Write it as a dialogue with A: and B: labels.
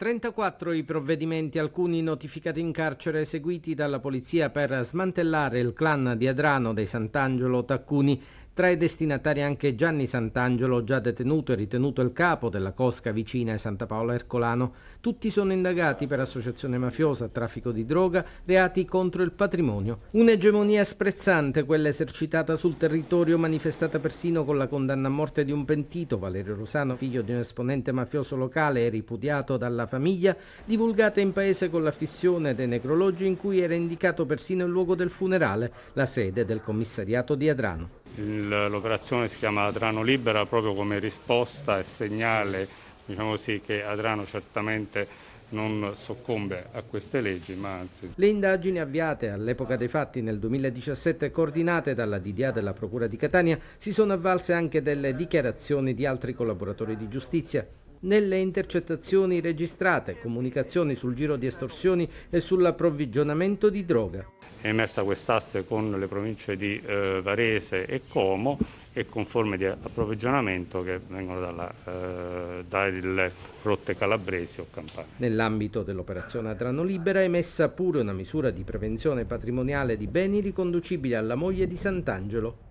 A: 34 i provvedimenti, alcuni notificati in carcere, eseguiti dalla polizia per smantellare il clan di Adrano dei Sant'Angelo Taccuni. Tra i destinatari anche Gianni Sant'Angelo, già detenuto e ritenuto il capo della cosca vicina a Santa Paola Ercolano. Tutti sono indagati per associazione mafiosa, traffico di droga, reati contro il patrimonio. Un'egemonia sprezzante quella esercitata sul territorio, manifestata persino con la condanna a morte di un pentito, Valerio Rusano, figlio di un esponente mafioso locale e ripudiato dalla famiglia, divulgata in paese con la fissione dei necrologi in cui era indicato persino il luogo del funerale, la sede del commissariato di Adrano.
B: L'operazione si chiama Adrano Libera proprio come risposta e segnale diciamo così, che Adrano certamente non soccombe a queste leggi, ma anzi.
A: Le indagini avviate all'epoca dei fatti nel 2017, coordinate dalla DDA della Procura di Catania, si sono avvalse anche delle dichiarazioni di altri collaboratori di giustizia. Nelle intercettazioni registrate, comunicazioni sul giro di estorsioni e sull'approvvigionamento di droga è
B: emersa quest'asse con le province di eh, Varese e Como e con forme di approvvigionamento che vengono dalla, eh, dalle rotte calabresi o
A: campane. Nell'ambito dell'operazione Adrano Libera è emessa pure una misura di prevenzione patrimoniale di beni riconducibili alla moglie di Sant'Angelo.